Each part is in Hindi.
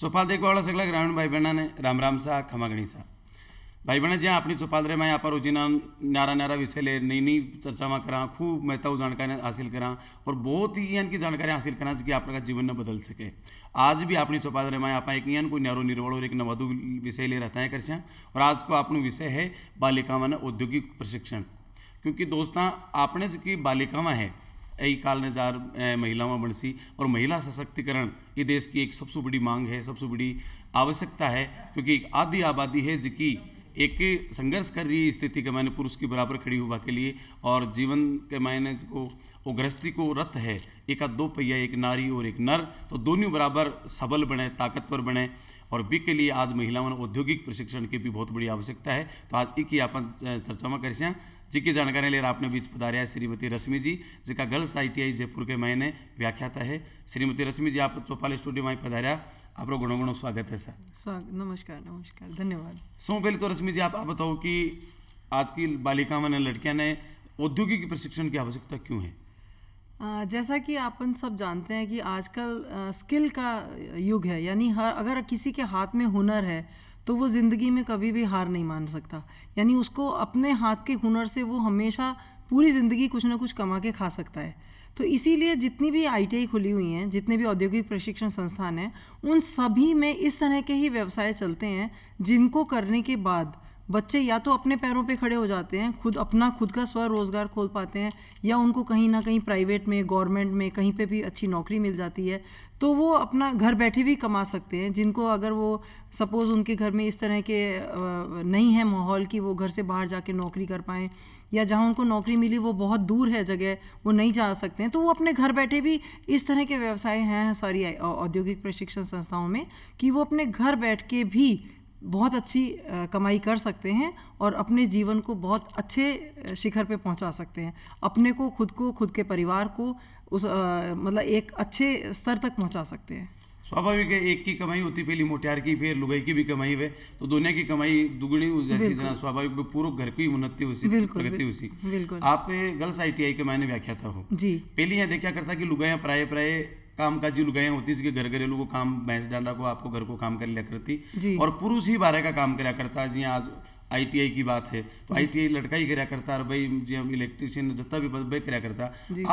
चौपाल वाला सगला ग्रामीण भाई ने राम राम सा खमागणी सा ભાઈ બહેને अपनी આપણી रे આ आप रोजी नारा नारा विषय ले नई नई में करा खूब મહેતાઓ जानकारी हासिल करा और बहुत ही ज्ञान की जानकारी हासिल करा जिसकी आप जीवन न बदल सके आज भी अपनी चौपाल चौपादरे मैं आप एक ज्ञान कोई नारो निर्वल और एक नवधु विषय ले रहता है कर और आज को आपनों विषय है बालिकावान औद्योगिक प्रशिक्षण क्योंकि दोस्तों आपने की बालिकावान है यही काल नजार महिलाओं में बनसी और महिला सशक्तिकरण ये देश की एक सबसे बड़ी मांग है सबसे बड़ी आवश्यकता है क्योंकि एक आधी आबादी है जिकी एक संघर्ष कर रही है स्थिति के मायने पुरुष के बराबर खड़ी हुआ के लिए और जीवन के मायने को वो गृहस्थी को रथ है एक दो पहिया एक नारी और एक नर तो दोनों बराबर सबल बने ताकतवर बने और बी के लिए आज महिलाओं औद्योगिक प्रशिक्षण की भी बहुत बड़ी आवश्यकता है तो आज एक ही आप चर्चा में कर सैं जी जानकारी ले रहा आपने बीच पधारिया श्रीमती रश्मि जी जिका गर्ल्स आई जयपुर के मायने व्याख्याता है श्रीमती रश्मि जी आप चौपाल स्टूडियो में पधारिया आप આપણો ઘણો ઘણો સ્વાગત છે સર સ્વાગત नमस्कार નમસ્કાર ધન્યવાદ સૌ પહેલી તો રશ્મિજી आप आप बताओ कि आज की बालिकाओं ने लड़कियां ने औद्योगिक प्रशिक्षण की आवश्यकता क्यों है जैसा कि अपन सब जानते हैं कि आजकल स्किल का युग है यानी हर अगर किसी के हाथ में हुनर है तो वो ज़िंदगी में कभी भी हार नहीं मान सकता यानी उसको अपने हाथ के हुनर से वो हमेशा पूरी ज़िंदगी कुछ ना कुछ कमा के खा सकता है तो इसीलिए जितनी भी आईटीआई खुली हुई हैं जितने भी औद्योगिक प्रशिक्षण संस्थान हैं उन सभी में इस तरह के ही व्यवसाय चलते हैं जिनको करने के बाद बच्चे या तो अपने पैरों पे खड़े हो जाते हैं खुद अपना खुद का स्वरोज़गार खोल पाते हैं या उनको कहीं ना कहीं प्राइवेट में गवर्नमेंट में कहीं पे भी अच्छी नौकरी मिल जाती है तो वो अपना घर बैठे भी कमा सकते हैं जिनको अगर वो सपोज़ उनके घर में इस तरह के नहीं है माहौल कि वो घर से बाहर जाके नौकरी कर पाएँ या जहाँ उनको नौकरी मिली वो बहुत दूर है जगह वो नहीं जा सकते हैं तो वो अपने घर बैठे भी इस तरह के व्यवसाय हैं सारी औद्योगिक प्रशिक्षण संस्थाओं में कि वो अपने घर बैठ के भी बहुत अच्छी कमाई कर सकते हैं और अपने जीवन को बहुत अच्छे शिखर पे पहुंचा सकते हैं अपने को खुद को खुद के परिवार को उस मतलब एक अच्छे स्तर तक पहुंचा सकते हैं स्वाभाविक है एक की कमाई होती पहली मोटियार की फिर लुगाई की भी कमाई है तो दोनों की कमाई दुगुनी जैसी जना स्वाभाविक पूर्व घर की उन्नति उसी प्रगति उसी आप गर्ल्स आई के मायने व्याख्या तो हो जी पहली यहाँ देखा करता कि लुगाया प्राय प्राय काम जी लुगाइयाँ होती इसके घर घरेलू को काम भैंस डांडा को आपको घर को काम कर लिया करती और पुरुष ही बारह का काम करा करता जी आज आईटीआई की बात है तो आईटीआई लड़का ही करा करता और भाई जी हम इलेक्ट्रिशियन जितना भी भाई करा करता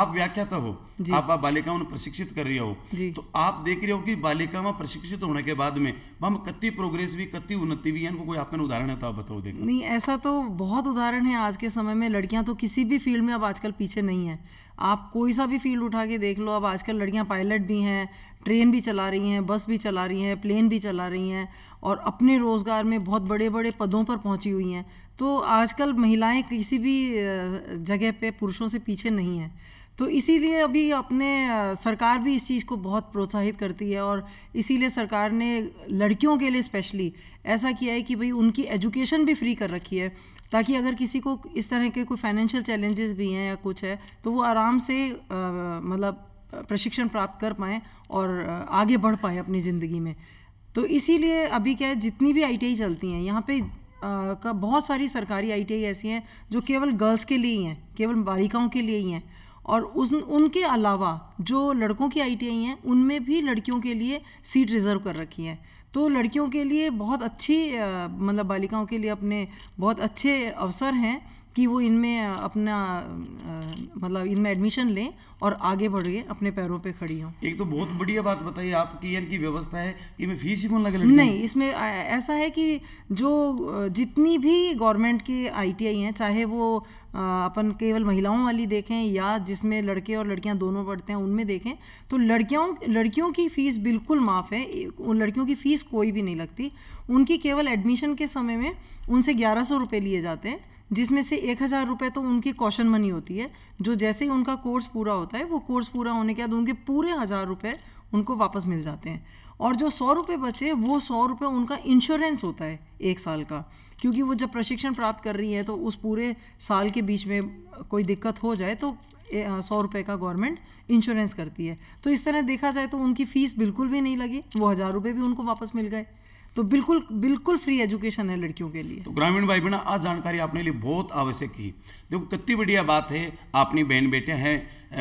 आप व्याख्याता हो आप आप बालिकाओं ने प्रशिक्षित कर रही हो तो आप देख रहे हो कि बालिका में प्रशिक्षित होने के बाद में हम कति प्रोग्रेस भी कति उन्नति भी इनको कोई आपने उदाहरण है तो आप बताओ देखो नहीं ऐसा तो बहुत उदाहरण है आज के समय में लड़कियां तो किसी भी फील्ड में अब आजकल पीछे नहीं है आप कोई सा भी फील्ड उठा के देख लो अब आजकल लड़कियां पायलट भी हैं ट्रेन भी चला रही हैं बस भी चला रही हैं प्लेन भी चला रही हैं और अपने रोज़गार में बहुत बड़े बड़े पदों पर पहुंची हुई हैं तो आजकल महिलाएं किसी भी जगह पे पुरुषों से पीछे नहीं हैं तो इसीलिए अभी अपने सरकार भी इस चीज़ को बहुत प्रोत्साहित करती है और इसीलिए सरकार ने लड़कियों के लिए स्पेशली ऐसा किया है कि भाई उनकी एजुकेशन भी फ्री कर रखी है ताकि अगर किसी को इस तरह के कोई फाइनेंशियल चैलेंजेस भी हैं या कुछ है तो वो आराम से मतलब प्रशिक्षण प्राप्त कर पाएँ और आगे बढ़ पाएँ अपनी ज़िंदगी में तो इसीलिए अभी क्या है जितनी भी आई चलती हैं यहाँ पे आ, का बहुत सारी सरकारी आई ऐसी हैं जो केवल गर्ल्स के लिए ही हैं केवल बालिकाओं के लिए ही हैं और उस उनके अलावा जो लड़कों की आई हैं उनमें भी लड़कियों के लिए सीट रिज़र्व कर रखी है तो लड़कियों के लिए बहुत अच्छी मतलब बालिकाओं के लिए अपने बहुत अच्छे अवसर हैं कि वो इनमें अपना मतलब इनमें एडमिशन लें और आगे बढ़े अपने पैरों पे खड़ी हों एक तो बहुत बढ़िया बात बताइए आपकी इनकी व्यवस्था है इनमें फीस ही कौन लगे नहीं इसमें ऐसा है कि जो जितनी भी गवर्नमेंट की आईटीआई हैं चाहे वो अपन केवल महिलाओं वाली देखें या जिसमें लड़के और लड़कियां दोनों पढ़ते हैं उनमें देखें तो लड़कियों लड़कियों की फ़ीस बिल्कुल माफ़ है उन लड़कियों की फ़ीस कोई भी नहीं लगती उनकी केवल एडमिशन के समय में उनसे ग्यारह सौ रुपये लिए जाते हैं जिसमें से एक हज़ार रुपये तो उनकी कॉशन मनी होती है जो जैसे ही उनका कोर्स पूरा होता है वो कोर्स पूरा होने के बाद उनके पूरे हज़ार रुपये उनको वापस मिल जाते हैं और जो सौ रुपये बचे वो सौ रुपये उनका इंश्योरेंस होता है एक साल का क्योंकि वो जब प्रशिक्षण प्राप्त कर रही है तो उस पूरे साल के बीच में कोई दिक्कत हो जाए तो सौ रुपये का गवर्नमेंट इंश्योरेंस करती है तो इस तरह देखा जाए तो उनकी फ़ीस बिल्कुल भी नहीं लगी वो हज़ार रुपये भी उनको वापस मिल गए तो बिल्कुल बिल्कुल फ्री एजुकेशन है लड़कियों के लिए तो ग्रामीण भाई बहन आज जानकारी आपने लिए बहुत आवश्यक की देखो कितनी बढ़िया बात है आपने बहन बेटे हैं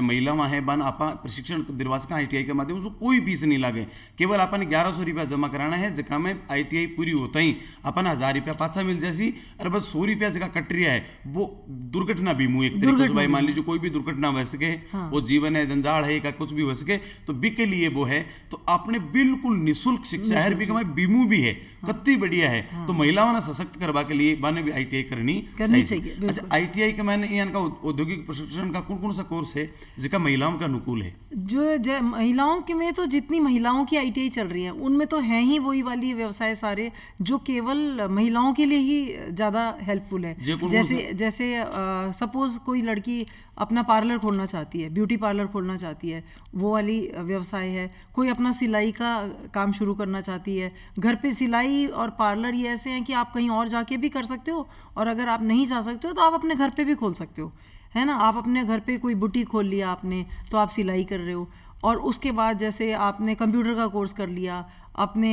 महिलावां है बन आप प्रशिक्षण दिलवा सका आई के माध्यम से कोई फीस नहीं लागे केवल अपन ग्यारह सौ रुपया जमा कराना है जगह में आई पूरी होता ही अपन हज़ार रुपया पाचा मिल जैसी अरे बस सौ रुपया जगह कट रहा है वो दुर्घटना भी मुँह एक तरीके से भाई मान लीजिए कोई भी दुर्घटना हो सके हाँ। वो जीवन है जंजाल है का कुछ भी हो सके तो बी के लिए वो है तो आपने बिल्कुल निःशुल्क शिक्षा है बीमू भी भी है हाँ। कति बढ़िया है हाँ। तो महिलाओं ने सशक्त करवा के लिए माने भी आई करनी करनी चाहिए अच्छा आई टी आई का मैंने यहाँ का औद्योगिक प्रशिक्षण का कौन कौन सा कोर्स है जिसका महिलाओं का अनुकूल है जो महिलाओं के में तो जितनी महिलाओं की आई चल रही है उनमें तो है ही वही वाली व्यवसाय सारे जो केवल महिलाओं के लिए ही ज़्यादा हेल्पफुल है जैसे जैसे सपोज कोई लड़की अपना पार्लर खोलना चाहती है ब्यूटी पार्लर खोलना चाहती है वो वाली व्यवसाय है कोई अपना सिलाई का काम शुरू करना चाहती है घर पे पे सिलाई और पार्लर ये ऐसे हैं कि आप कहीं और जाके भी कर सकते हो और अगर आप नहीं जा सकते हो तो आप अपने घर पे भी खोल सकते हो है ना आप अपने घर पे कोई बुटीक खोल लिया आपने तो आप सिलाई कर रहे हो और उसके बाद जैसे आपने कंप्यूटर का कोर्स कर लिया अपने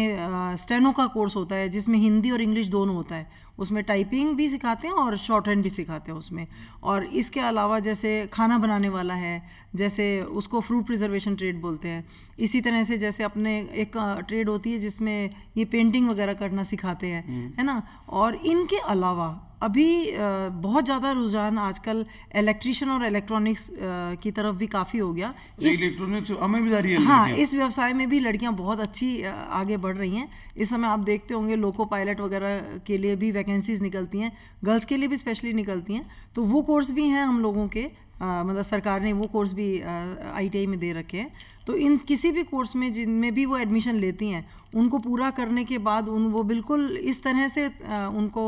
स्टेनो का कोर्स होता है जिसमें हिंदी और इंग्लिश दोनों होता है उसमें टाइपिंग भी सिखाते हैं और शॉर्ट हैंड भी सिखाते हैं उसमें और इसके अलावा जैसे खाना बनाने वाला है जैसे उसको फ्रूट प्रिजर्वेशन ट्रेड बोलते हैं इसी तरह से जैसे अपने एक ट्रेड होती है जिसमें ये पेंटिंग वगैरह करना सिखाते हैं हम्म। है ना और इनके अलावा अभी बहुत ज़्यादा रुझान आजकल इलेक्ट्रिशियन और इलेक्ट्रॉनिक्स की तरफ भी काफ़ी हो गया इलेक्ट्रॉनिक्स हमें भी जा रही है हाँ इस व्यवसाय में भी लड़कियां बहुत अच्छी आगे बढ़ रही हैं इस समय आप देखते होंगे लोको पायलट वगैरह के लिए भी वैकेंसीज निकलती हैं गर्ल्स के लिए भी स्पेशली निकलती हैं तो वो कोर्स भी हैं हम लोगों के मतलब सरकार ने वो कोर्स भी आईटीआई में दे रखे हैं तो इन किसी भी कोर्स में जिनमें भी वो एडमिशन लेती हैं उनको पूरा करने के बाद उन वो बिल्कुल इस तरह से आ, उनको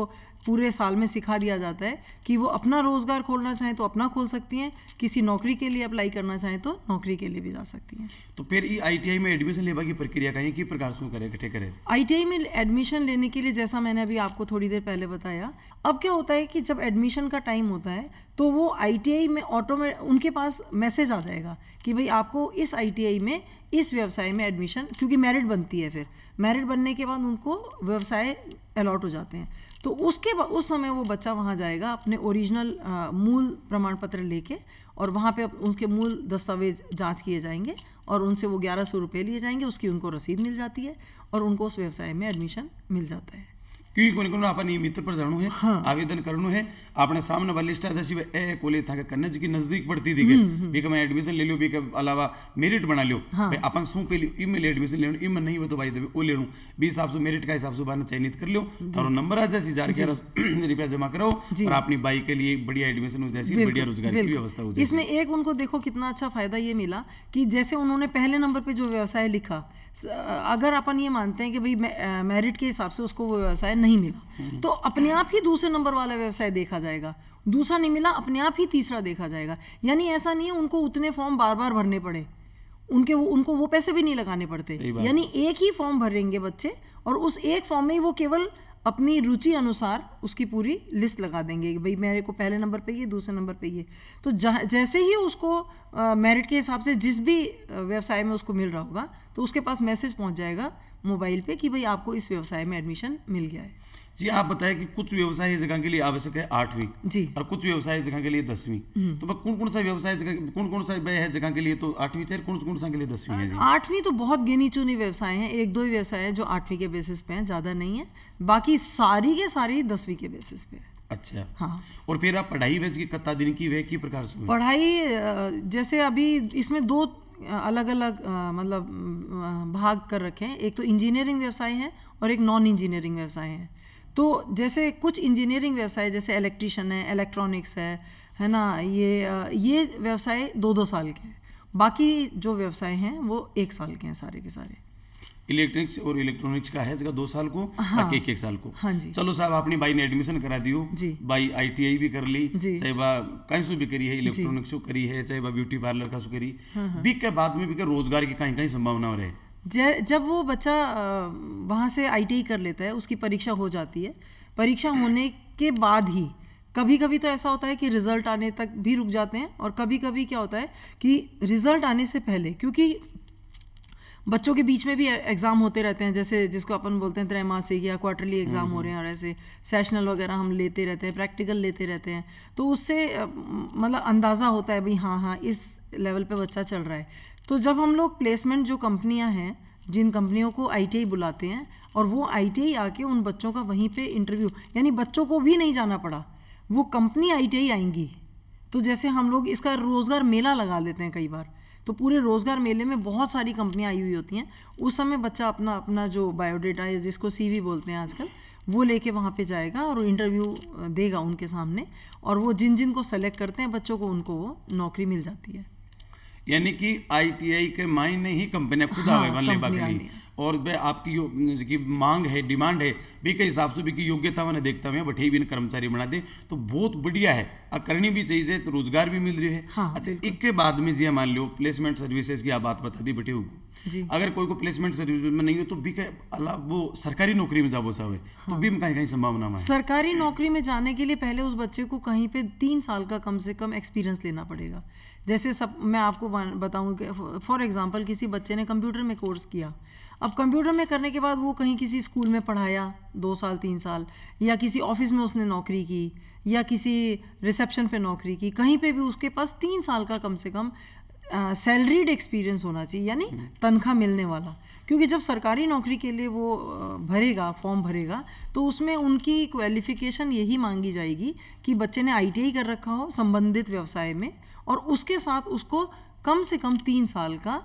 पूरे साल में सिखा दिया जाता है कि वो अपना रोज़गार खोलना चाहें तो अपना खोल सकती हैं किसी नौकरी के लिए अप्लाई करना चाहें तो नौकरी के लिए भी जा सकती हैं तो फिर ये आईटीआई में एडमिशन लेने की प्रक्रिया कहीं किस प्रकार से करें इकट्ठे करें आईटीआई में एडमिशन लेने के लिए जैसा मैंने अभी आपको थोड़ी देर पहले बताया अब क्या होता है कि जब एडमिशन का टाइम होता है तो वो आई में ऑटोमेट उनके पास मैसेज आ जाएगा कि भाई आपको इस आई में इस व्यवसाय में एडमिशन क्योंकि मेरिट बनती है फिर मेरिट बनने के बाद उनको व्यवसाय अलॉट हो जाते हैं तो उसके उस समय वो बच्चा वहाँ जाएगा अपने ओरिजिनल मूल प्रमाण पत्र लेके और वहाँ पे उनके मूल दस्तावेज जांच किए जाएंगे और उनसे वो ग्यारह सौ रुपये लिए जाएंगे उसकी उनको रसीद मिल जाती है और उनको उस व्यवसाय में एडमिशन मिल जाता है क्योंकि कोणकोण आपण मित्र पर जाणू है हाँ। आवेदन करणू है अपने सामने वाली लिस्ट जैसी ए कॉलेज था कन्नज की नजदीक पड़ती थी बी हम्म, हम्म। भी मैं एडमिशन ले लू बी के अलावा मेरिट बना लियो हाँ। अपन सू पहले इम में एडमिशन लेनो इम नहीं हो तो भाई देवे ले लू बी हिसाब से मेरिट का हिसाब से बना चयनित कर लियो और नंबर आ जैसी जा के रुपया जमा करो और अपनी बाई के लिए बढ़िया एडमिशन हो जैसी बढ़िया रोजगार की व्यवस्था हो जाए इसमें एक उनको देखो कितना अच्छा फायदा ये मिला कि जैसे उन्होंने पहले नंबर पर जो व्यवसाय लिखा अगर अपन ये मानते हैं कि भाई मेरिट के हिसाब से उसको व्यवसाय नहीं नहीं मिला तो अपने आप ही दूसरे नंबर वाला व्यवसाय देखा जाएगा दूसरा नहीं मिला अपने आप ही तीसरा देखा जाएगा यानी ऐसा नहीं है उनको उतने फॉर्म बार बार भरने पड़े उनके वो उनको वो पैसे भी नहीं लगाने पड़ते यानी एक ही फॉर्म भरेंगे बच्चे और उस एक फॉर्म में ही वो केवल अपनी रुचि अनुसार उसकी पूरी लिस्ट लगा देंगे कि भाई मेरे को पहले नंबर पे ये दूसरे नंबर पे ये तो जैसे ही उसको मेरिट के हिसाब से जिस भी व्यवसाय में उसको मिल रहा होगा तो उसके पास मैसेज पहुंच जाएगा मोबाइल पे कि भाई आपको इस व्यवसाय में एडमिशन मिल गया है जी आप बताए कि कुछ व्यवसाय जगह के लिए आवश्यक है आठवीं जी और कुछ व्यवसाय जगह के लिए दसवीं हम्म। तो कौन कौन सा व्यवसाय कौन कौन सा है जगह के लिए तो आठवीं चाहिए कौन कौन सा के लिए दसवीं है आठवीं तो बहुत गिनी चुनी व्यवसाय है एक दो ही व्यवसाय है जो आठवीं के बेसिस पे है ज़्यादा नहीं है बाकी सारी के सारी दसवीं के बेसिस पे है अच्छा हाँ और फिर आप पढ़ाई वेज की कत्ता दिन की वे की प्रकार से पढ़ाई जैसे अभी इसमें दो अलग अलग मतलब भाग कर रखे हैं एक तो इंजीनियरिंग व्यवसाय है और एक नॉन इंजीनियरिंग व्यवसाय है तो जैसे कुछ इंजीनियरिंग व्यवसाय जैसे इलेक्ट्रिशियन है इलेक्ट्रॉनिक्स है है ना ये ये व्यवसाय दो दो साल के हैं बाकी जो व्यवसाय हैं वो एक साल के हैं सारे के सारे इलेक्ट्रिक्स और इलेक्ट्रॉनिक्स का है जगह दो साल को हाँ, एक एक साल को हाँ जी चलो साहब आपने भाई ने एडमिशन करा दियो भाई आईटीआई भी कर ली चाहे वह कहीं से भी करी है इलेक्ट्रॉनिक्स करी है चाहे वह ब्यूटी पार्लर का सो करी हाँ, हाँ। बीक के बाद में भी रोजगार की कहीं कहीं संभावना रहे जब वो बच्चा वहाँ से आई e कर लेता है उसकी परीक्षा हो जाती है परीक्षा होने के बाद ही कभी कभी तो ऐसा होता है कि रिज़ल्ट आने तक भी रुक जाते हैं और कभी कभी क्या होता है कि रिज़ल्ट आने से पहले क्योंकि बच्चों के बीच में भी एग्ज़ाम होते रहते हैं जैसे जिसको अपन बोलते हैं त्रैमासिक या क्वार्टरली एग्ज़ाम हो रहे हैं और ऐसे सेशनल वगैरह हम लेते रहते हैं प्रैक्टिकल लेते रहते हैं तो उससे मतलब अंदाज़ा होता है भाई हाँ हाँ इस लेवल पे बच्चा चल रहा है तो जब हम लोग प्लेसमेंट जो कंपनियां हैं जिन कंपनियों को आई बुलाते हैं और वो आई आके उन बच्चों का वहीं पे इंटरव्यू यानी बच्चों को भी नहीं जाना पड़ा वो कंपनी आई आएंगी तो जैसे हम लोग इसका रोज़गार मेला लगा लेते हैं कई बार तो पूरे रोज़गार मेले में बहुत सारी कंपनियाँ आई हुई होती हैं उस समय बच्चा अपना अपना जो बायोडेटा या जिसको सी बोलते हैं आजकल वो लेके वहाँ पे जाएगा और इंटरव्यू देगा उनके सामने और वो जिन जिन को सेलेक्ट करते हैं बच्चों को उनको वो नौकरी मिल जाती है यानी कि आईटीआई के मायने ही कंपनियां खुद हाँ, आवे बल्ले बकरी और वे आपकी की मांग है डिमांड है भी के हिसाब से भी की योग्यता मैंने देखता हुआ भठे भी कर्मचारी बना दे तो बहुत बढ़िया है और करनी भी चाहिए तो रोजगार भी मिल रही है हाँ, अच्छा एक के बाद में जी हाँ, मान लो प्लेसमेंट सर्विसेज की आप बात बता दी बटे हुए अगर कोई को प्लेसमेंट सर्विस में नहीं हो तो भी अलग वो सरकारी नौकरी में जाबो सा तो हाँ। भी कहीं कहीं संभावना में सरकारी नौकरी में जाने के लिए पहले उस बच्चे को कहीं पे तीन साल का कम से कम एक्सपीरियंस लेना पड़ेगा जैसे सब मैं आपको बताऊं कि फॉर एग्जांपल किसी बच्चे ने कंप्यूटर में कोर्स किया अब कंप्यूटर में करने के बाद वो कहीं किसी स्कूल में पढ़ाया दो साल तीन साल या किसी ऑफिस में उसने नौकरी की या किसी रिसेप्शन पे नौकरी की कहीं पे भी उसके पास तीन साल का कम से कम सैलरीड एक्सपीरियंस होना चाहिए यानी हम्म। तनख्वाह मिलने वाला क्योंकि जब सरकारी नौकरी के लिए वो भरेगा फॉर्म भरेगा तो उसमें उनकी क्वालिफिकेशन यही मांगी जाएगी कि बच्चे ने आईटीआई कर रखा हो संबंधित व्यवसाय में और उसके साथ उसको कम से कम तीन साल का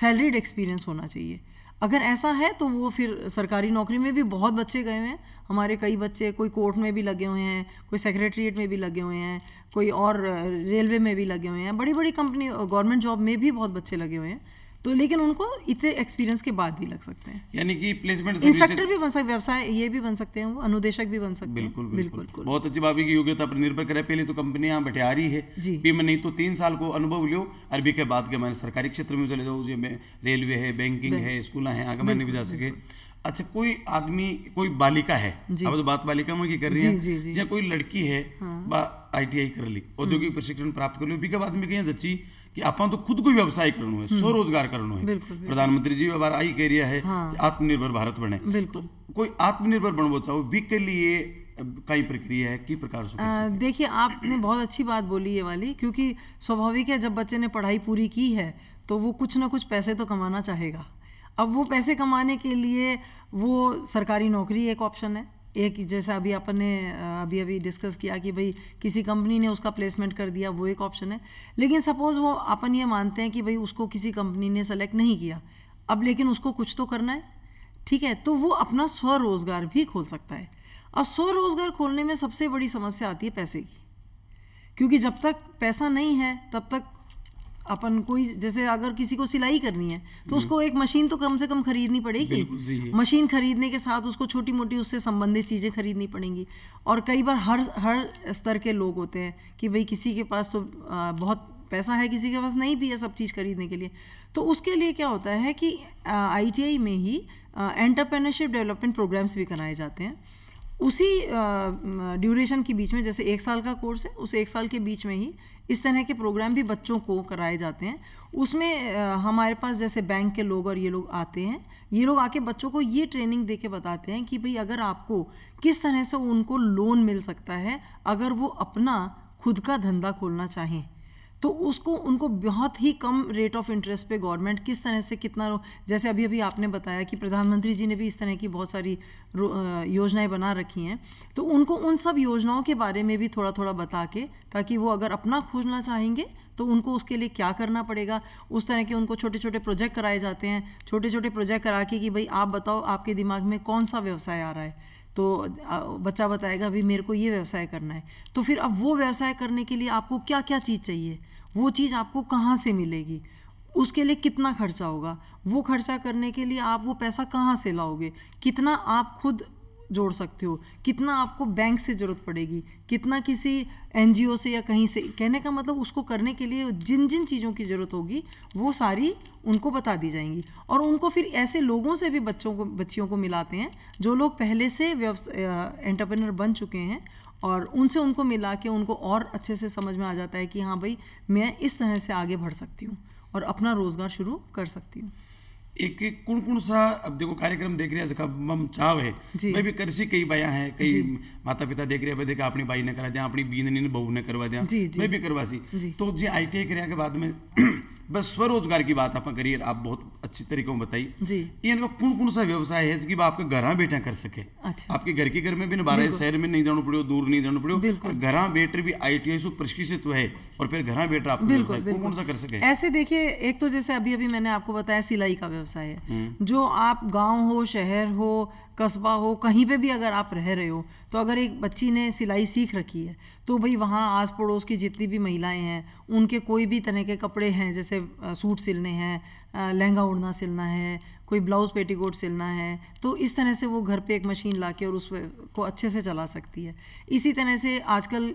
सैलरीड एक्सपीरियंस होना चाहिए अगर ऐसा है तो वो फिर सरकारी नौकरी में भी बहुत बच्चे गए हुए हैं हमारे कई बच्चे कोई कोर्ट में भी लगे हुए हैं कोई सेक्रेटरीट में भी लगे हुए हैं कोई और रेलवे में भी लगे हुए हैं बड़ी बड़ी कंपनी गवर्नमेंट जॉब में भी बहुत बच्चे लगे हुए हैं तो लेकिन उनको इतने एक्सपीरियंस के बाद भी लग सकते हैं यानी कि प्लेसमेंट इंस्ट्रक्टर भी बन सकते व्यवसाय ये भी बन सकते हैं वो अनुदेशक भी बन सकते हैं बिल्कुल बिल्कुल, बहुत अच्छी बात की योग्यता पर निर्भर करे पहले तो कंपनी यहाँ बैठे आ रही है जी मैं नहीं तो तीन साल को अनुभव लियो अरबी के बाद के मैंने सरकारी क्षेत्र में चले जाऊँ जो रेलवे है बैंकिंग है स्कूल है आगे मैंने भी जा सके अच्छा कोई आदमी कोई बालिका है अब तो बात बालिका में की कर रही है या कोई लड़की है आई हाँ। कर ली औद्योगिक हम्म। प्रशिक्षण प्राप्त कर ली के बाद में कहीं जची कि ਆਪਾਂ तो खुद को व्यवसाय करना है स्वरोजगार हम्म। करना है प्रधानमंत्री जी ਜੀ आई कह ਕਹਿ है हाँ। आत्मनिर्भर भारत बने तो कोई आत्मनिर्भर बनना चाहो वीक के लिए कई प्रक्रिया है की प्रकार से देखिए आपने बहुत अच्छी बात बोली ये वाली क्योंकि स्वाभाविक है जब बच्चे ने पढ़ाई पूरी की है तो वो कुछ ना कुछ पैसे तो कमाना चाहेगा अब वो पैसे कमाने के लिए वो सरकारी नौकरी एक ऑप्शन है एक जैसा अभी अपन ने अभी अभी डिस्कस किया कि भाई किसी कंपनी ने उसका प्लेसमेंट कर दिया वो एक ऑप्शन है लेकिन सपोज़ वो अपन ये मानते हैं कि भाई उसको किसी कंपनी ने सेलेक्ट नहीं किया अब लेकिन उसको कुछ तो करना है ठीक है तो वो अपना स्वरोज़गार भी खोल सकता है अब स्वरोज़गार खोलने में सबसे बड़ी समस्या आती है पैसे की क्योंकि जब तक पैसा नहीं है तब तक अपन कोई जैसे अगर किसी को सिलाई करनी है तो हम्म। उसको एक मशीन तो कम से कम खरीदनी पड़ेगी मशीन खरीदने के साथ उसको छोटी मोटी उससे संबंधित चीज़ें खरीदनी पड़ेंगी और कई बार हर हर स्तर के लोग होते हैं कि भाई किसी के पास तो बहुत पैसा है किसी के पास नहीं भी है सब चीज़ खरीदने के लिए तो उसके लिए क्या होता है कि आईटीआई में ही एंटरप्रेन्योरशिप डेवलपमेंट प्रोग्राम्स भी कराए जाते हैं उसी ड्यूरेशन के बीच में जैसे एक साल का कोर्स है उस एक साल के बीच में ही इस तरह के प्रोग्राम भी बच्चों को कराए जाते हैं उसमें हमारे पास जैसे बैंक के लोग और ये लोग आते हैं ये लोग आके बच्चों को ये ट्रेनिंग दे के बताते हैं कि भाई अगर आपको किस तरह से उनको लोन मिल सकता है अगर वो अपना खुद का धंधा खोलना चाहें तो उसको उनको बहुत ही कम रेट ऑफ इंटरेस्ट पे गवर्नमेंट किस तरह से कितना जैसे अभी अभी आपने बताया कि प्रधानमंत्री जी ने भी इस तरह की बहुत सारी योजनाएं बना रखी हैं तो उनको उन सब योजनाओं के बारे में भी थोड़ा थोड़ा बता के ताकि वो अगर अपना खोजना चाहेंगे तो उनको उसके लिए क्या करना पड़ेगा उस तरह के उनको छोटे छोटे प्रोजेक्ट कराए जाते हैं छोटे छोटे प्रोजेक्ट करा के कि भाई आप बताओ आपके दिमाग में कौन सा व्यवसाय आ रहा है तो बच्चा बताएगा अभी मेरे को ये व्यवसाय करना है तो फिर अब वो व्यवसाय करने के लिए आपको क्या क्या चीज़ चाहिए वो चीज़ आपको कहाँ से मिलेगी उसके लिए कितना खर्चा होगा वो खर्चा करने के लिए आप वो पैसा कहाँ से लाओगे कितना आप खुद जोड़ सकते हो कितना आपको बैंक से ज़रूरत पड़ेगी कितना किसी एनजीओ से या कहीं से कहने का मतलब उसको करने के लिए जिन जिन चीज़ों की ज़रूरत होगी वो सारी उनको बता दी जाएंगी और उनको फिर ऐसे लोगों से भी बच्चों को बच्चियों को मिलाते हैं जो लोग पहले से व्यवसाय एंटरप्रेनर बन चुके हैं और उनसे उनको मिला के उनको और अच्छे से समझ में आ जाता है कि हाँ भाई मैं इस तरह से आगे बढ़ सकती हूँ और अपना रोज़गार शुरू कर सकती हूँ एक एक कौन कुण सा अब देखो कार्यक्रम देख रहे हैं जखा मम चाव है मैं भी करसी कई बाया है कई माता पिता देख रहे हैं देखा अपनी बाई ने करा दिया अपनी बीन ने बहू ने करवा दिया मैं भी करवासी तो जी आई टी आई कर बाद में बस स्वरोजगार की बात आप करियर आप बहुत अच्छी तरीके में बताई जी ये कौन कौन सा व्यवसाय है जिसकी आप घर बैठा कर सके अच्छा आपके घर के घर में भी बारह शहर में नहीं जाना पड़ो दूर नहीं जाना पड़ो घर बैठे भी आई टी आई प्रशिक्षित है और फिर घर बैठे आप बिल्कुल कौन कौन सा कर सके ऐसे देखिए एक तो जैसे अभी अभी मैंने आपको बताया सिलाई का व्यवसाय है हम्म। जो आप गाँव हो शहर हो कस्बा हो कहीं पे भी अगर आप रह रहे हो तो अगर एक बच्ची ने सिलाई सीख रखी है तो भाई वहाँ आस पड़ोस की जितनी भी महिलाएं हैं उनके कोई भी तरह के कपड़े हैं जैसे सूट सिलने हैं लहंगा उड़ना सिलना है कोई ब्लाउज़ पेटीकोट सिलना है तो इस तरह से वो घर पे एक मशीन ला के और उस को अच्छे से चला सकती है इसी तरह से आजकल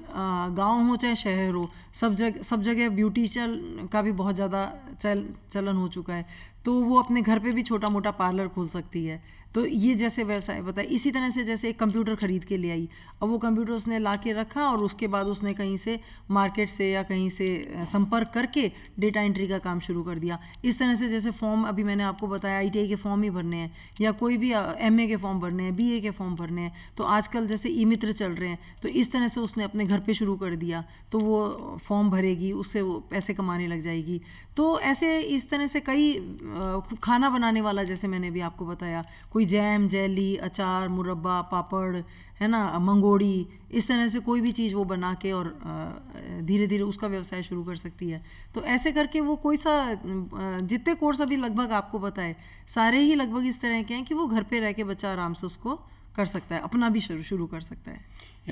गांव हो चाहे शहर हो सब जगह सब जगह ब्यूटिशियन का भी बहुत ज़्यादा चल चलन हो चुका है तो वो अपने घर पे भी छोटा मोटा पार्लर खोल सकती है तो ये जैसे व्यवसाय बताए इसी तरह से जैसे एक कंप्यूटर खरीद के ले आई अब वो कंप्यूटर उसने ला के रखा और उसके बाद उसने कहीं से मार्केट से या कहीं से संपर्क करके डेटा एंट्री का काम शुरू कर दिया इस तरह से जैसे फॉर्म अभी मैंने आपको बताया आई के फॉर्म ही भरने हैं या कोई भी एम के फॉर्म भरने हैं बी के फॉर्म भरने हैं तो आजकल जैसे ई मित्र चल रहे हैं तो इस तरह से उसने अपने घर पर शुरू कर दिया तो वो फॉर्म भरेगी उससे वो पैसे कमाने लग जाएगी तो ऐसे इस तरह से कई खाना बनाने वाला जैसे मैंने भी आपको बताया कोई जैम जैली अचार मुरब्बा पापड़ है ना मंगोड़ी इस तरह से कोई भी चीज़ वो बना के और धीरे धीरे उसका व्यवसाय शुरू कर सकती है तो ऐसे करके वो कोई सा जितने कोर्स अभी लगभग आपको बताए सारे ही लगभग इस तरह के हैं कि वो घर पे रह के बच्चा आराम से उसको कर सकता है अपना भी शुरू शुरू कर सकता है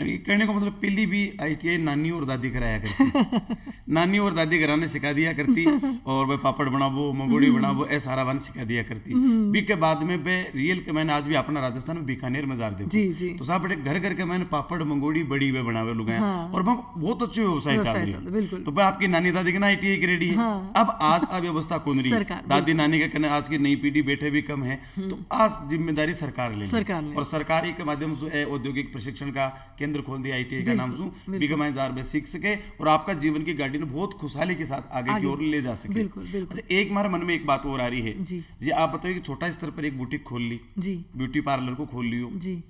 यानी कहने का मतलब पहली भी आईटीआई नानी और दादी कराया करती नानी और दादी कराने सिखा दिया करती और वह पापड़ बनावो मंगोड़ी बनावो ऐसा सारा वन सिखा दिया करती हम्म। बी के बाद में वे रियल के मैंने आज भी अपना राजस्थान में बीकानेर में जार देखो तो साहब बेटे घर घर के मैंने पापड़ मंगोड़ी बड़ी वे बनावे लोग हैं हाँ। और मैं बहुत अच्छे व्यवसाय साहब तो भाई आपकी नानी दादी के ना आई टी रेडी है हाँ। अब आज का व्यवस्था कौन रही दादी नानी का कहना आज की नई पीढ़ी बैठे भी कम है हम्म। तो आज जिम्मेदारी सरकार ले सरकार और सरकारी के माध्यम से औद्योगिक प्रशिक्षण का केंद्र खोल दिया आई का नाम सुन शू बिगमाइंस में सीख सके और आपका जीवन की गाड़ी ने बहुत खुशहाली के साथ आगे की ओर ले जा सके अच्छा एक हमारे मन में एक बात और आ रही है जी, आप बताइए कि छोटा स्तर पर एक बुटीक खोल ली जी ब्यूटी पार्लर को खोल लियो जी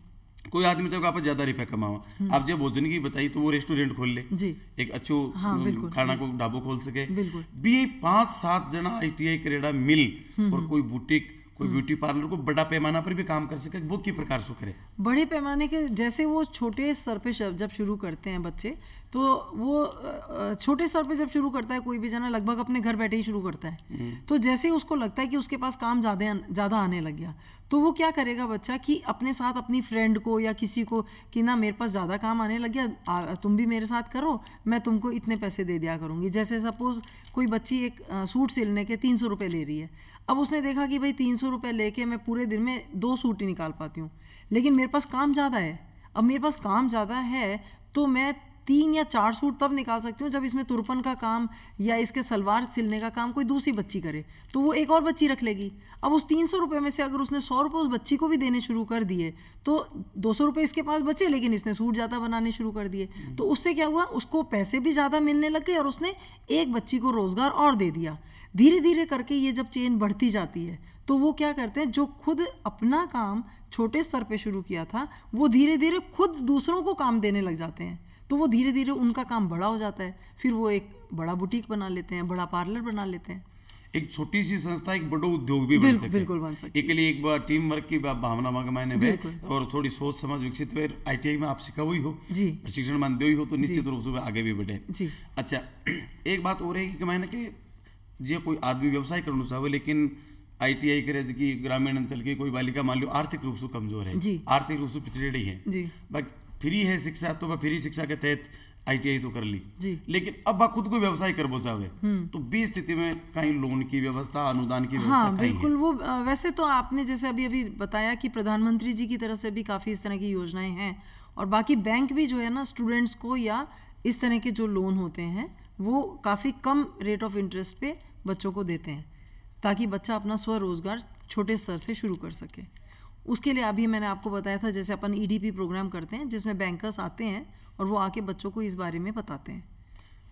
कोई आदमी जब आप ज्यादा रुपया कमाओ हम्म। आप जब भोजन की बताई तो वो रेस्टोरेंट खोल ले जी एक अच्छो हाँ, खाना को ढाबो खोल सके बिल्कुल भी पांच सात जना आई करेड़ा मिल हम्म, और हम्म। कोई बुटीक कोई हम्म। ब्यूटी पार्लर को बड़ा पैमाना पर भी काम कर सके वो की प्रकार से करे बड़े पैमाने के जैसे वो छोटे स्तर पे जब शुरू करते हैं बच्चे तो वो छोटे स्तर पे जब शुरू करता है कोई भी जाना लगभग अपने घर बैठे ही शुरू करता है हम्म। तो जैसे ही उसको लगता है कि उसके पास काम ज़्यादा ज़्यादा आने लग गया तो वो क्या करेगा बच्चा कि अपने साथ अपनी फ्रेंड को या किसी को कि ना मेरे पास ज़्यादा काम आने लग गया तुम भी मेरे साथ करो मैं तुमको इतने पैसे दे दिया करूँगी जैसे सपोज़ कोई बच्ची एक सूट सिलने के तीन सौ रुपये ले रही है अब उसने देखा कि भाई तीन सौ रुपये लेके मैं पूरे दिन में दो सूट ही निकाल पाती हूँ लेकिन मेरे पास काम ज़्यादा है अब मेरे पास काम ज़्यादा है तो मैं तीन या चार सूट तब निकाल सकती हूँ जब इसमें तुरपन का काम या इसके सलवार सिलने का काम कोई दूसरी बच्ची करे तो वो एक और बच्ची रख लेगी अब उस तीन सौ रुपये में से अगर उसने सौ रुपये उस बच्ची को भी देने शुरू कर दिए तो दो सौ रुपये इसके पास बचे लेकिन इसने सूट ज़्यादा बनाने शुरू कर दिए तो उससे क्या हुआ उसको पैसे भी ज़्यादा मिलने लग गए और उसने एक बच्ची को रोज़गार और दे दिया धीरे धीरे करके ये जब चेन बढ़ती जाती है तो वो क्या करते हैं जो खुद अपना काम छोटे स्तर पे शुरू किया था वो धीरे धीरे खुद दूसरों को काम देने लग जाते हैं तो वो धीरे धीरे उनका काम बड़ा हो जाता है फिर वो एक बड़ा बुटीक बना लेते हैं बड़ा पार्लर बना लेते हैं एक छोटी सी संस्था एक बड़ो उद्योग भी बन सके बिल्कुल बन सके इसके लिए एक बार टीम वर्क की भावना मांग मैंने भी और थोड़ी सोच समझ विकसित हुए आईटीआई में आप सिखा हुई हो प्रशिक्षण मानते हुई हो तो निश्चित रूप से आगे भी बढ़े अच्छा एक बात और है कि मैंने कि जो कोई आदमी व्यवसाय करना चाहे लेकिन आईटीआई करे की ग्रामीण अंचल की कोई बालिका मान लो आर्थिक रूप से कमजोर है आर्थिक रूप से पिछड़ी है बाकी फ्री है शिक्षा तो वह फ्री शिक्षा के तहत आईटीआई तो कर ली जी। लेकिन अब आप खुद को व्यवसाय कर बोसावे हम्म। तो बी स्थिति में कहीं लोन की व्यवस्था अनुदान की व्यवस्था हाँ बिल्कुल वो वैसे तो आपने जैसे अभी अभी बताया कि प्रधानमंत्री जी की तरफ से भी काफी इस तरह की योजनाएं हैं और बाकी बैंक भी जो है ना स्टूडेंट्स को या इस तरह के जो लोन होते हैं वो काफी कम रेट ऑफ इंटरेस्ट पे बच्चों को देते हैं ताकि बच्चा अपना स्वरोजगार छोटे स्तर से शुरू कर सके उसके लिए अभी मैंने आपको बताया था जैसे अपन ईडीपी e प्रोग्राम करते हैं जिसमें बैंकर्स आते हैं और वो आके बच्चों को इस बारे में बताते हैं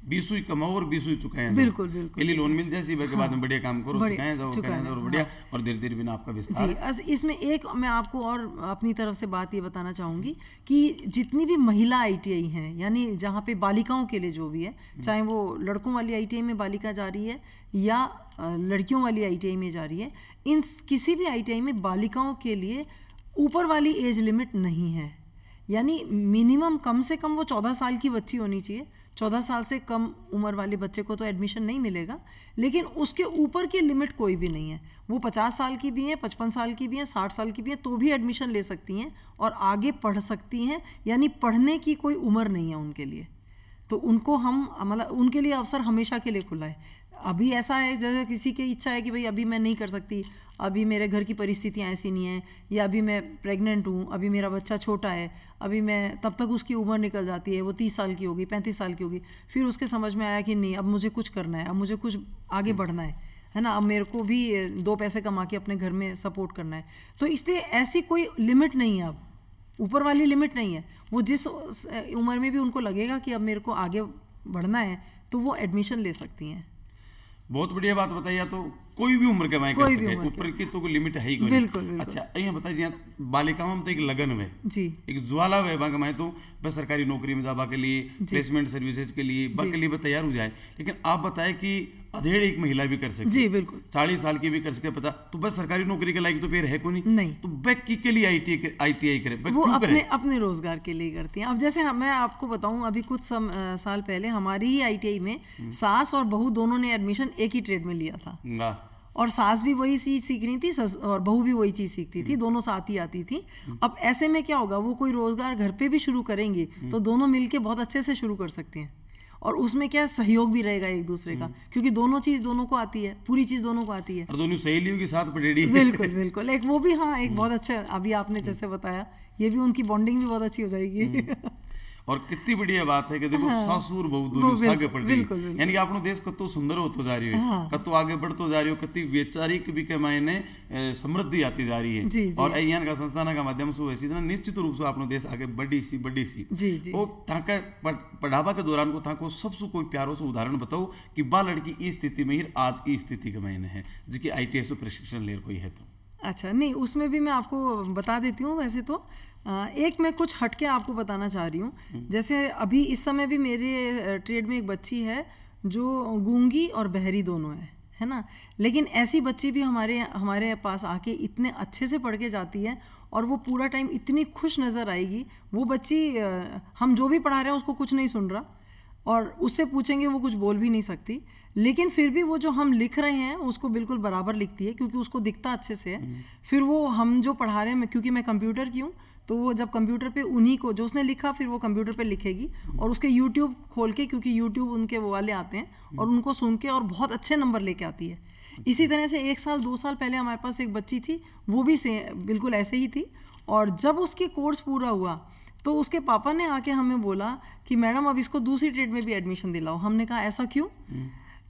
बीस कमाओ और बीस हुई चुकाए बिल्कुल बिल्कुल पहले लोन मिल जाए सीबा के बाद में बढ़िया काम करो चुकाए जाओ चुकाए जाओ बढ़िया हाँ। और धीरे धीरे बिना आपका विस्तार जी इसमें एक मैं आपको और अपनी तरफ से बात ये बताना चाहूंगी कि जितनी भी महिला आईटीआई हैं यानी जहाँ पे बालिकाओं के लिए जो भी है चाहे वो लड़कों वाली आई में बालिका जा रही है या लड़कियों वाली आई में जा रही है इन किसी भी आई में बालिकाओं के लिए ऊपर वाली एज लिमिट नहीं है यानी मिनिमम कम से कम वो चौदह साल की बच्ची होनी चाहिए चौदह साल से कम उम्र वाले बच्चे को तो एडमिशन नहीं मिलेगा लेकिन उसके ऊपर की लिमिट कोई भी नहीं है वो पचास साल की भी हैं पचपन साल की भी हैं साठ साल की भी हैं तो भी एडमिशन ले सकती हैं और आगे पढ़ सकती हैं यानी पढ़ने की कोई उम्र नहीं है उनके लिए तो उनको हम मतलब उनके लिए अवसर हमेशा के लिए खुला है अभी ऐसा है जैसे किसी की इच्छा है कि भाई अभी मैं नहीं कर सकती अभी मेरे घर की परिस्थितियाँ ऐसी नहीं है या अभी मैं प्रेग्नेंट हूँ अभी मेरा बच्चा छोटा है अभी मैं तब तक उसकी उम्र निकल जाती है वो तीस साल की होगी पैंतीस साल की होगी फिर उसके समझ में आया कि नहीं अब मुझे कुछ करना है अब मुझे कुछ आगे हम्म। बढ़ना है है ना अब मेरे को भी दो पैसे कमा के अपने घर में सपोर्ट करना है तो इसलिए ऐसी कोई लिमिट नहीं है अब ऊपर वाली लिमिट नहीं है वो जिस उम्र में भी उनको लगेगा कि अब मेरे को आगे बढ़ना है तो वो एडमिशन ले सकती हैं बहुत बढ़िया बात बताई तो कोई भी उम्र के मायने कर सके ऊपर की तो कोई लिमिट है ही कोई बिल्कुल, बिल्कुल। अच्छा यहाँ बताइए यहाँ बालिकाओं में तो एक लगन है जी एक ज्वाला है बाकी मायने तो बस सरकारी नौकरी में जाबा के लिए प्लेसमेंट सर्विसेज के लिए बाकी लिए तैयार हो जाए लेकिन आप बताए कि अधेड़ एक महिला भी कर सकती जी बिल्कुल चालीस साल की भी कर सकते पता तो बस सरकारी नौकरी के लायक तो फिर है को नहीं नहीं तो बैक की के लिए आई टी आई करे वो अपने अपने रोजगार के लिए करती हैं अब जैसे मैं आपको बताऊं अभी कुछ सम, आ, साल पहले हमारी ही आई में हम्म। सास और बहू दोनों ने एडमिशन एक ही ट्रेड में लिया था और सास भी वही चीज सीख रही थी और बहू भी वही चीज सीखती थी हम्म। दोनों साथ ही आती थी हम्म। अब ऐसे में क्या होगा वो कोई रोजगार घर पे भी शुरू करेंगे तो दोनों मिलके बहुत अच्छे से शुरू कर सकते हैं और उसमें क्या सहयोग भी रहेगा एक दूसरे का हम्म। क्योंकि दोनों चीज दोनों को आती है पूरी चीज दोनों को आती है और दोनों सहेलियों के साथ पटेड़ी बिल्कुल बिल्कुल एक वो भी हाँ एक हम्म। बहुत अच्छा अभी आपने जैसे बताया ये भी उनकी बॉन्डिंग भी बहुत अच्छी हो जाएगी हम्म। और कितनी बढ़िया बात है कि देखो हाँ, सासुर बहू आगे बढ़ रही यानी कि आपने देश कतो सुंदर होते जा रही है हाँ, कतो आगे तो जा रही हो कति वैचारिक भी के मायने समृद्धि आती जा रही है जी, जी, और अहियान का संस्थान का माध्यम से ऐसी निश्चित रूप से आपने देश आगे बढ़ी सी बढ़ी सी वो ताक पढ़ावा के दौरान को ताको सबसे कोई प्यारो से उदाहरण बताओ कि बा लड़की इस स्थिति में ही आज की स्थिति के मायने है जिसकी आई टी एस प्रशिक्षण ले कोई है तो अच्छा नहीं उसमें भी मैं आपको बता देती हूँ वैसे तो एक मैं कुछ हटके आपको बताना चाह रही हूँ हम्म। जैसे अभी इस समय भी मेरे ट्रेड में एक बच्ची है जो गूंगी और बहरी दोनों है है ना लेकिन ऐसी बच्ची भी हमारे हमारे पास आके इतने अच्छे से पढ़ के जाती है और वो पूरा टाइम इतनी खुश नज़र आएगी वो बच्ची हम जो भी पढ़ा रहे हैं उसको कुछ नहीं सुन रहा और उससे पूछेंगे वो कुछ बोल भी नहीं सकती लेकिन फिर भी वो जो हम लिख रहे हैं उसको बिल्कुल बराबर लिखती है क्योंकि उसको दिखता अच्छे से है हम्म। फिर वो हम जो पढ़ा रहे हैं क्योंकि मैं कंप्यूटर की हूँ तो वो जब कंप्यूटर पे उन्हीं को जो उसने लिखा फिर वो कंप्यूटर पे लिखेगी हम्म। और उसके यूट्यूब खोल के क्योंकि यूट्यूब उनके वो वाले आते हैं हम्म। और उनको सुन के और बहुत अच्छे नंबर लेके आती है अच्छा। इसी तरह से एक साल दो साल पहले हमारे पास एक बच्ची थी वो भी से बिल्कुल ऐसे ही थी और जब उसके कोर्स पूरा हुआ तो उसके पापा ने आके हमें बोला कि मैडम अब इसको दूसरी ट्रेड में भी एडमिशन दिलाओ हमने कहा ऐसा क्यों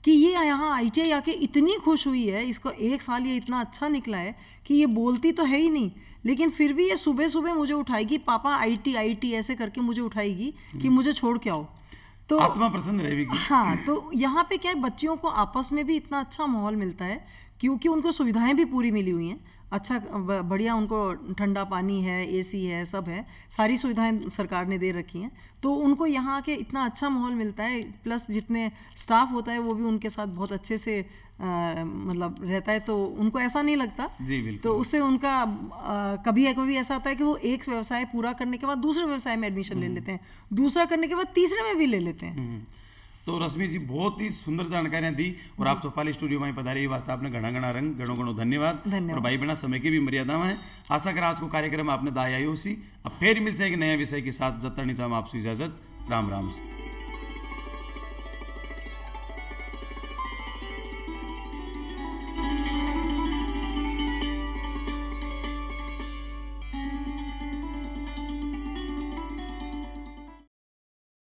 कि ये यहाँ आई टी आके इतनी खुश हुई है इसको एक साल ये इतना अच्छा निकला है कि ये बोलती तो है ही नहीं लेकिन फिर भी ये सुबह सुबह मुझे उठाएगी पापा आईटी आईटी ऐसे करके मुझे उठाएगी कि मुझे छोड़ के आओ तो आत्मा प्रसन्न रहेगी हाँ तो यहाँ पे क्या है बच्चियों को आपस में भी इतना अच्छा माहौल मिलता है क्योंकि उनको सुविधाएं भी पूरी मिली हुई हैं अच्छा बढ़िया उनको ठंडा पानी है एसी है सब है सारी सुविधाएं सरकार ने दे रखी हैं तो उनको यहाँ के इतना अच्छा माहौल मिलता है प्लस जितने स्टाफ होता है वो भी उनके साथ बहुत अच्छे से आ, मतलब रहता है तो उनको ऐसा नहीं लगता जी बिल्कुल तो उससे उनका आ, कभी कभी ऐसा आता है कि वो एक व्यवसाय पूरा करने के बाद दूसरे व्यवसाय में एडमिशन ले हम्म। लेते हैं दूसरा करने के बाद तीसरे में भी ले लेते हैं हम्म। तो रश्मि जी बहुत ही सुंदर जानकारियां दी और आप चौपाली स्टूडियो में पधारे ये वास्ते आपने घना घना रंग घणो घणो धन्यवाद और भाई बहना समय की भी मर्यादा में आशा कर आज को कार्यक्रम आपने दाया सी अब फिर मिल जाएगी नया विषय के साथ जतरणी चाहूँ आपसे इजाजत राम राम से